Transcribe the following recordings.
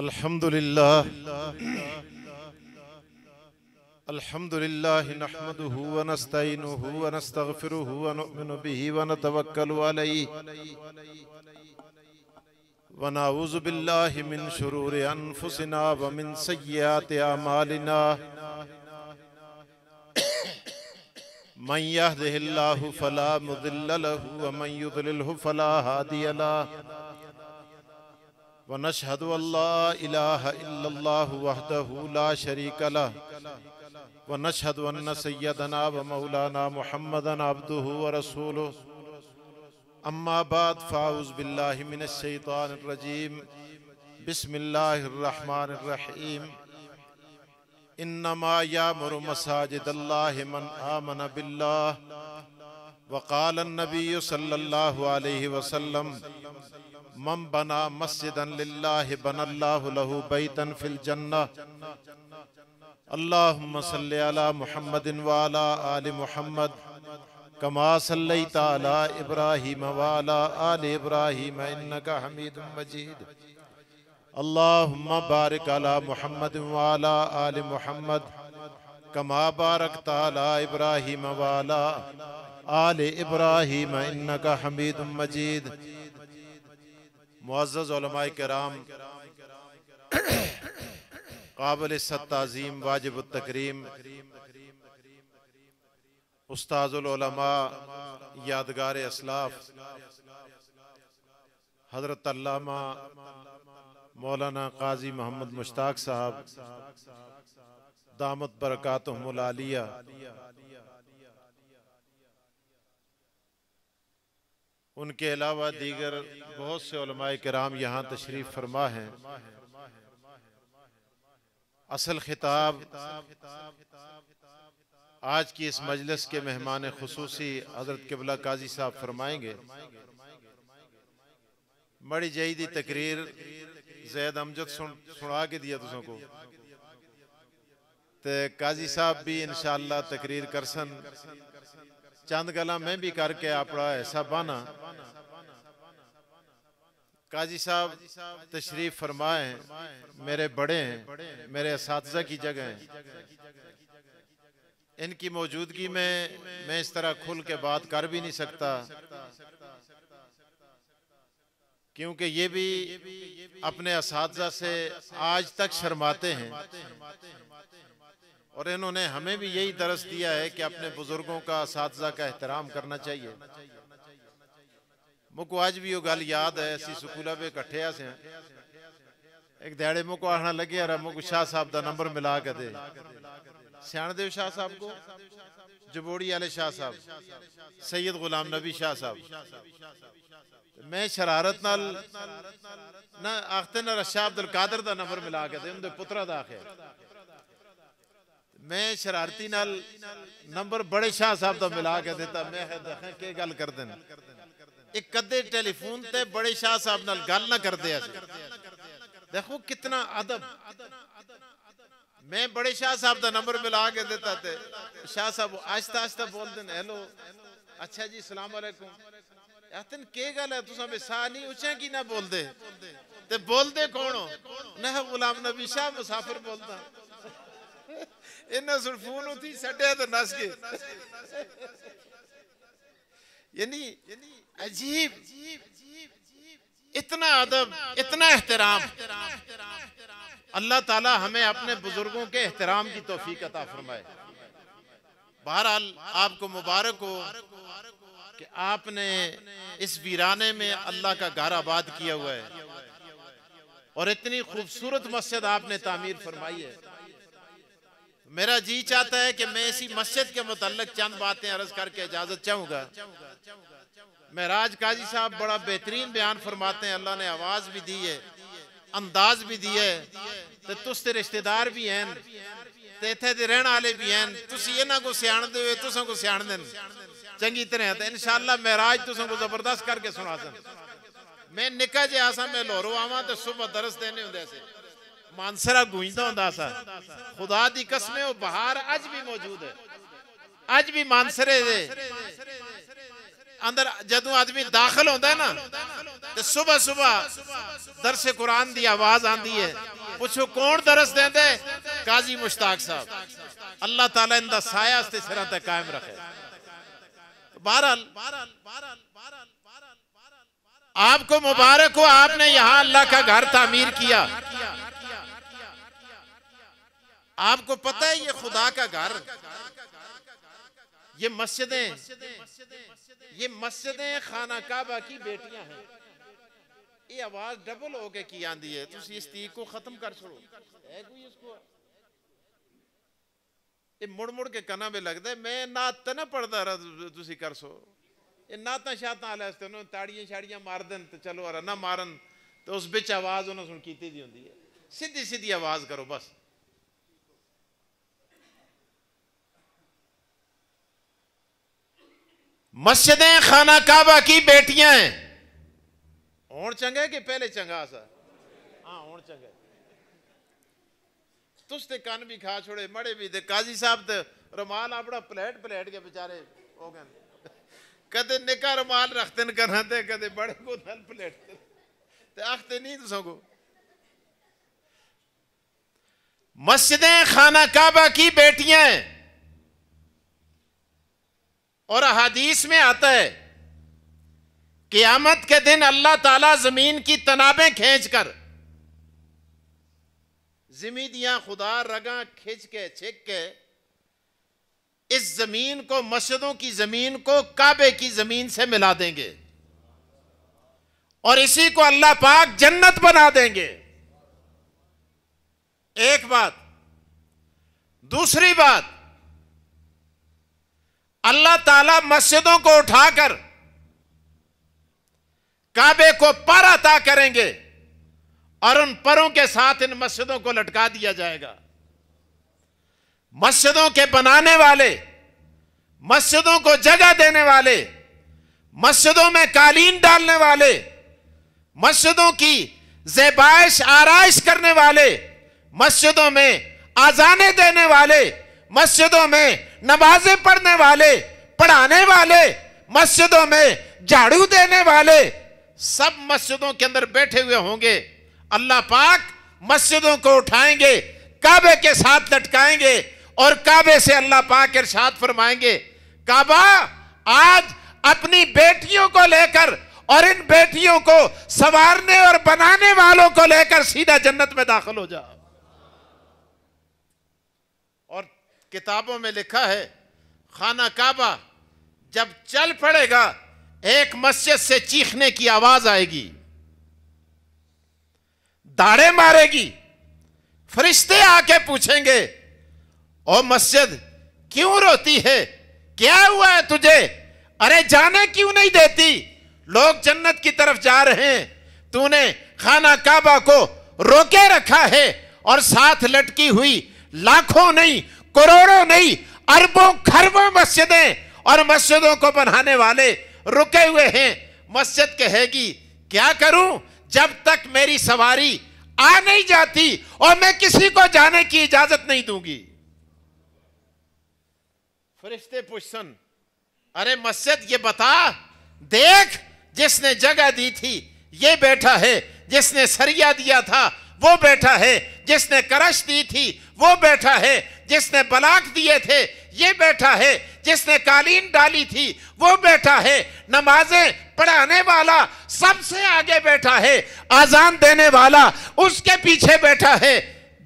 अल्हम्दुलिल्लाह अल्हम्दुलिल्लाह नहमदुहु व नस्तईनुहु व नस्तगफिरुहु व नुमिनु बिहि व नतवक्कलु अलैहि व नऊज़ु बिल्लाहि मिन शुरूरि अनफुसिना व मिन सय्यिआति अमालिना मन यहदिहिल्लाहु फला मुदिल्ल लहु व मन युद्लिलहु फला हादिय लहु ونشهد أن لا إله إلا الله وحده لا شريك له ونشهد أن سيدنا ومولانا محمدا عبده ورسوله أما بعد فأعوذ بالله من الشيطان الرجيم بسم الله الرحمن الرحيم إنما يأمر مساجد الله من آمن بالله वकाल नबी सल्लल्लाहु वसल्लम मम बना मस्जिद बनल्लाहु बैतन फिल जन्ना अल्लाहुम्म सल्लि अला मुहम्मदिन वाला आलि मुहम्मद कमा सल्लैत अला इब्राहीम वाला आलि इब्राहीम इन्नका हमीदुम मजीद अल्लाहुम्म बारिक अला मुहम्मदिन वाला आलि मुहम्मद कमा बारक ताला इब्राहिम वाला आल इब्राहिम इन्ना का हमीद मजीद मुआज़माय कराम काबिल सत्ताज़ीम वाजिब तकरीम उस्ताज़ुलमा यादगार असलाफ हजरत मौलाना काजी मोहम्मद मुश्ताक साहब दामत बरकत मुलालिया उनके अलावा दीगर बहुत से कराम यहाँ तशरीफ फरमा है असल खिताब आज की इस मजलिस के मेहमान खसूसी हजरत किबला काजी साहब फरमाएंगे बड़ी जईदी तकरीर जैद अमजद सुन सुना के दिया को तो काजी साहब भी इन तकरीर कर सन चंद गला मैं भी करके अपना ऐसा बहना काजी साहब तशरीफ फरमाए मेरे बड़े हैं मेरे इस की जगह हैं इनकी मौजूदगी में मैं इस तरह खुल के बात कर भी नहीं सकता क्योंकि ये भी अपने इस से आज तक शर्माते हैं और इन्होंने हमें भी यही दरस दिया है कि अपने बुजुर्गों का साथजा का एहतराम करना चाहिए मुको आज भी वो गल याद है ऐसी स्कूलों में इकट्ठे से एक दिहाड़े मुको आना लगे यार मुको शाह साहब का नंबर मिला के दे सियाण देव शाह साहब को जबोड़ी आले शाह साहब सैयद गुलाम नबी शाह साहब मैं शरारत नाल ना आखते ना रशा अब्दुल कादर का नंबर मिला के दे उनके पुत्रा का आखिर मैं शरारती ਨਾਲ ਨੰਬਰ ਬੜੇ ਸ਼ਾਹ ਸਾਹਿਬ ਦਾ ਮਿਲਾ ਕੇ ਦਿੱਤਾ ਮੈਂ ਦੇਖਾਂ ਕੀ ਗੱਲ ਕਰਦੇ ਨੇ ਇੱਕ ਕਦੇ ਟੈਲੀਫੋਨ ਤੇ ਬੜੇ ਸ਼ਾਹ ਸਾਹਿਬ ਨਾਲ ਗੱਲ ਨਾ ਕਰਦੇ ਆ ਦੇਖੋ ਕਿਤਨਾ ਅਦਬ मैं बड़े शाह साहब का नंबर मिला के दिता थे शाह साहब आस्ता आस्ता बोल दिन हेलो अच्छा जी सलाम वालेकुम यातन के गल है तुसा भी साह नहीं उच्चा की ना बोल दे ते बोल दे कौन हो ना गुलाम नबी शाह मुसाफिर बोलता ਇਹਨਾਂ ਸੁਲਫੂਨ तो इतना अदब इतना एहतराम अल्लाह ताला हमें अपने बुजुर्गों के एहतराम की तोफीक अता फरमाए बहरहाल आपको मुबारक हो कि आपने इस वीराने में अल्लाह का घर आबाद किया हुआ है और इतनी खूबसूरत मस्जिद आपने तामीर फरमाई है मेरा जी चाहता है कि मैं इसी मस्जिद के मुतलक चंद बातें अर्ज करके इजाजत चाहूंगा महराज काजी साहब बड़ा बेहतरीन बयान फरमाते हैं अल्लाह ने आवाज भी दी है अंदाज भी दी है तो तुस ते रिश्तेदार भी हैं ते इथे दे रहने वाले भी हैं तुसी इन्हां को सियाणदे हो तुसां को सियाणदे चंगी तरह तो इंशाल्लाह महराज तुसां को जबरदस्त करके सुना सुनासन मैं निका जे आसा मैं लाहौरों आवा तो सुबह दरस देने हुंदे से मानसरा गूंजता होंगे सा खुदा की कसम है बहार अज भी मौजूद है अज भी मानसरे अंदर जदों आदमी दाखिल होता है ना तो सुबह सुबह दरस कुरान की आवाज आती है पूछो कौन दरस दें दे? काजी मुश्ताक साहब अल्लाह ताला इनका साया सिर तक कायम रखे बहरहाल आपको मुबारक हो आपने यहाँ अल्लाह का घर तामीर किया आपको पता है ये खुदा का घर ये मस्जिदें ये मस्जिदें खाना काबा की बेटियां हैं ये आवाज डबल हो गए की आंदी है तुम इस तीक को खत्म कर छोड़ो ये मुड़ मुड़ के कना में लगता है मैं नात तो ना पढ़ता रहा तुम कर सो ये नात शात आले ताड़ियां शाड़ियां मार दन तो चलो अरा ना मारन तो उस बिच आवाज उन्होंने सुन की होंगी है सीधी सीधी आवाज करो बस मस्जिदें खाना काबा की बेटियां हैं और चंगा कि पहले चंगा सा हाँ और चंगा तुस ते कन भी खा छोड़े मड़े भी ते काजी साहब तो रुमाल अपना पलेट पलेट के बेचारे हो गए कदे निका रुमाल रखते न करना कदे बड़े को नल पलेट आखते नहीं तुसों को मस्जिदें खाना काबा की बेटियां और हदीस में आता है क़यामत के दिन अल्लाह ताला जमीन की तनाबें कर जिमीदियां खुदा रगा खींच के छिक के इस जमीन को मस्जिदों की जमीन को काबे की जमीन से मिला देंगे और इसी को अल्लाह पाक जन्नत बना देंगे एक बात दूसरी बात अल्लाह ताला मस्जिदों को उठाकर काबे को पर अता करेंगे और उन परों के साथ इन मस्जिदों को लटका दिया जाएगा मस्जिदों के बनाने वाले मस्जिदों को जगह देने वाले मस्जिदों में कालीन डालने वाले मस्जिदों की जेबाइश आरइश करने वाले मस्जिदों में आजाने देने वाले मस्जिदों में नमाजें पढ़ने वाले पढ़ाने वाले मस्जिदों में झाड़ू देने वाले सब मस्जिदों के अंदर बैठे हुए होंगे अल्लाह पाक मस्जिदों को उठाएंगे काबे के साथ लटकाएंगे और काबे से अल्लाह पाक इरशाद फरमाएंगे काबा आज अपनी बेटियों को लेकर और इन बेटियों को संवारने और बनाने वालों को लेकर सीधा जन्नत में दाखिल हो जाओ किताबों में लिखा है खाना काबा जब चल पड़ेगा एक मस्जिद से चीखने की आवाज आएगी दाड़े मारेगी फरिश्ते आके पूछेंगे ओ मस्जिद क्यों रोती है क्या हुआ है तुझे अरे जाने क्यों नहीं देती लोग जन्नत की तरफ जा रहे हैं तूने खाना काबा को रोके रखा है और साथ लटकी हुई लाखों नहीं करोड़ों नहीं अरबों खरबों मस्जिदें और मस्जिदों को बनाने वाले रुके हुए हैं मस्जिद कहेगी क्या करूं जब तक मेरी सवारी आ नहीं जाती और मैं किसी को जाने की इजाजत नहीं दूंगी फरिश्ते पुष्सन अरे मस्जिद ये बता देख जिसने जगह दी थी ये बैठा है जिसने सरिया दिया था वो बैठा है जिसने करश दी थी वो बैठा है जिसने बलाक दिए थे ये बैठा है जिसने कालीन डाली थी वो बैठा है नमाजें पढ़ाने वाला सबसे आगे बैठा है आजान देने वाला उसके पीछे बैठा है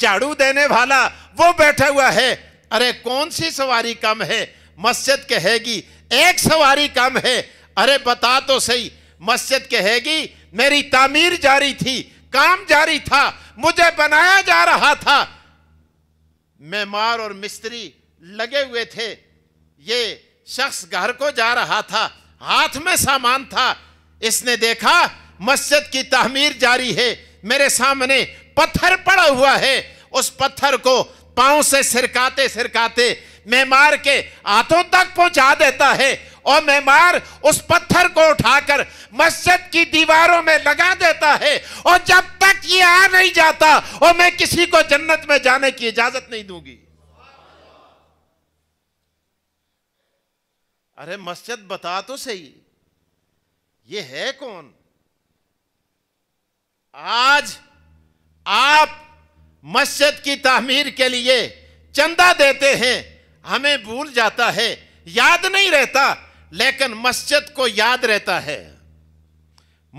झाड़ू देने वाला वो बैठा हुआ है अरे कौन सी सवारी कम है मस्जिद कहेगी एक सवारी कम है अरे बता तो सही मस्जिद कहेगी मेरी तामीर जारी थी काम जारी था मुझे बनाया जा रहा था मेमार और मिस्त्री लगे हुए थे ये शख्स घर को जा रहा था हाथ में सामान था इसने देखा मस्जिद की तहमीर जारी है मेरे सामने पत्थर पड़ा हुआ है उस पत्थर को पांव से सिरकाते सिरकाते मेमार के हाथों तक पहुंचा देता है और मेमार उस पत्थर को उठाकर मस्जिद की दीवारों में लगा देता है और जब तक ये आ नहीं जाता और मैं किसी को जन्नत में जाने की इजाजत नहीं दूंगी अरे मस्जिद बता तो सही ये है कौन आज आप मस्जिद की तामीर के लिए चंदा देते हैं हमें भूल जाता है याद नहीं रहता लेकिन मस्जिद को याद रहता है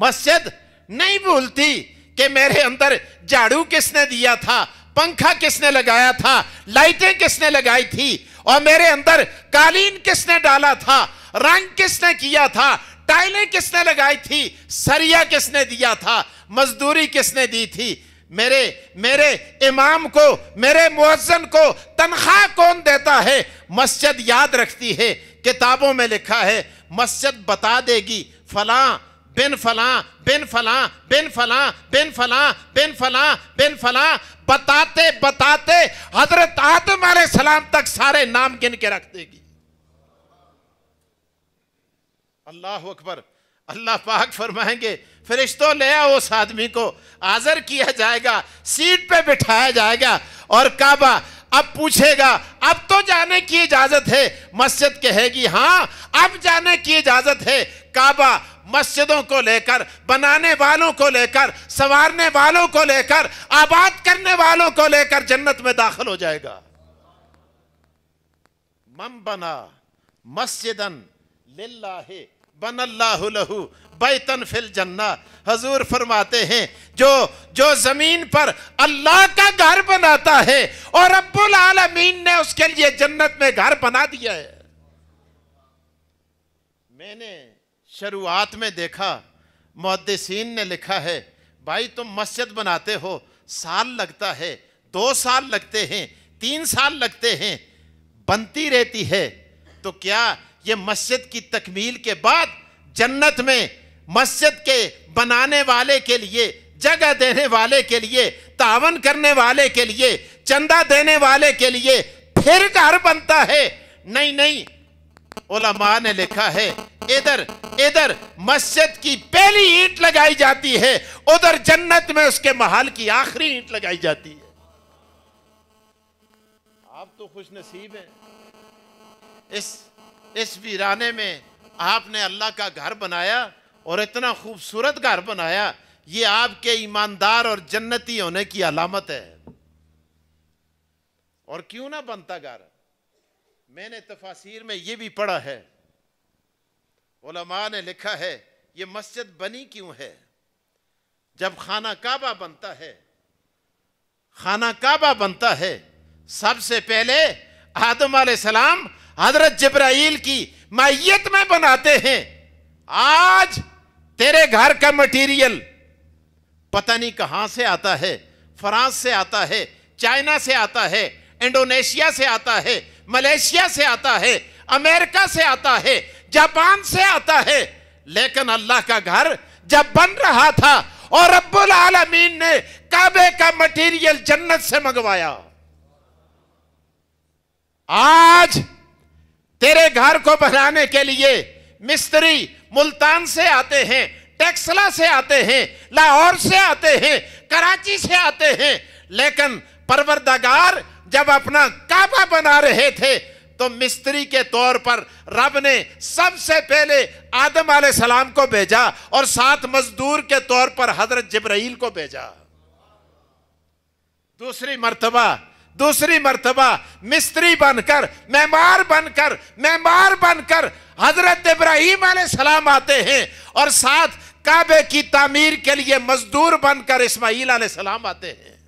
मस्जिद नहीं भूलती कि मेरे अंदर झाड़ू किसने दिया था पंखा किसने लगाया था लाइटें किसने लगाई थी और मेरे अंदर कालीन किसने डाला था रंग किसने किया था टाइलें किसने लगाई थी सरिया किसने दिया था मजदूरी किसने दी थी मेरे मेरे इमाम को मेरे मुअज्जन को तनख्वाह कौन देता है मस्जिद याद रखती है किताबों में लिखा है मस्जिद बता देगी फला बिन फला बिन फला बिन फला बिन फला बिन फला बिन फला बताते बताते हजरत आदम सलाम तक सारे नाम गिन के रख देगी अल्लाह अकबर अल्लाह पाक फरमाएंगे फरिश्तों ले आओ उस आदमी को आजर किया जाएगा सीट पे बिठाया जाएगा और काबा अब पूछेगा अब तो जाने की इजाजत है मस्जिद कहेगी हाँ अब जाने की इजाजत है काबा मस्जिदों को लेकर बनाने वालों को लेकर संवारने वालों को लेकर आबाद करने वालों को लेकर जन्नत में दाखिल हो जाएगा मम बना मस्जिदन लिल्लाहे बन लहू बैतन फिल जन्ना हजूर फरमाते हैं जो जो जमीन पर अल्लाह का घर बनाता है और अब्बुल आलमीन ने उसके लिए जन्नत में घर बना दिया है मैंने शुरुआत में देखा मुहदसिन ने लिखा है भाई तुम मस्जिद बनाते हो साल लगता है दो साल लगते हैं तीन साल लगते हैं बनती रहती है तो क्या ये मस्जिद की तकमील के बाद जन्नत में मस्जिद के बनाने वाले के लिए जगह देने वाले के लिए तावन करने वाले के लिए चंदा देने वाले के लिए फिर घर बनता है नहीं नहीं ओलमा ने लिखा है इधर इधर मस्जिद की पहली ईंट लगाई जाती है उधर जन्नत में उसके महाल की आखिरी ईंट लगाई जाती है आप तो खुश नसीब हैं इस इस वीराने में आपने अल्लाह का घर बनाया और इतना खूबसूरत घर बनाया ये आपके ईमानदार और जन्नती होने की अलामत है और क्यों ना बनता घर मैंने तफासिर में ये भी पढ़ा है ओलमा ने लिखा है ये मस्जिद बनी क्यों है जब खाना काबा बनता है खाना काबा बनता है सबसे पहले आदम सलाम हजरत जब्राइल की मैयत में बनाते हैं आज तेरे घर का मटेरियल पता नहीं कहां से आता है फ्रांस से आता है चाइना से आता है इंडोनेशिया से आता है मलेशिया से आता है अमेरिका से आता है जापान से आता है लेकिन अल्लाह का घर जब बन रहा था और रब्बुल आलमीन ने काबे का मटेरियल जन्नत से मंगवाया आज तेरे घर को बनाने के लिए मिस्त्री मुल्तान से आते हैं टेक्सला से आते हैं लाहौर से आते हैं कराची से आते हैं लेकिन परवरदगार जब अपना काबा बना रहे थे तो मिस्त्री के तौर पर रब ने सबसे पहले आदम सलाम को भेजा और साथ मजदूर के तौर पर हजरत जबराइल को भेजा दूसरी मरतबा दूसरी मरतबा मिस्त्री बनकर मेमार बनकर मेमार बनकर हजरत इब्राहिम सलाम आते हैं और साथ काबे की तामीर के लिए मजदूर बनकर इस्माईल सलाम आते हैं